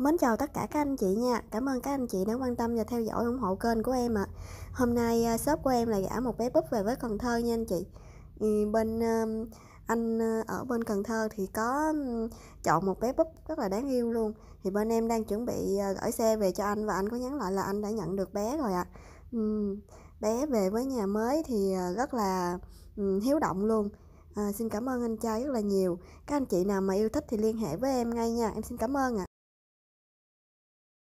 Mến chào tất cả các anh chị nha Cảm ơn các anh chị đã quan tâm và theo dõi ủng hộ kênh của em ạ à. Hôm nay à, shop của em là gả một bé búp về với Cần Thơ nha anh chị ừ, Bên à, anh à, ở bên Cần Thơ thì có chọn một bé búp rất là đáng yêu luôn Thì bên em đang chuẩn bị gửi xe về cho anh và anh có nhắn lại là anh đã nhận được bé rồi ạ à. Bé về với nhà mới thì rất là hiếu động luôn À, xin cảm ơn anh trai rất là nhiều Các anh chị nào mà yêu thích thì liên hệ với em ngay nha Em xin cảm ơn ạ à.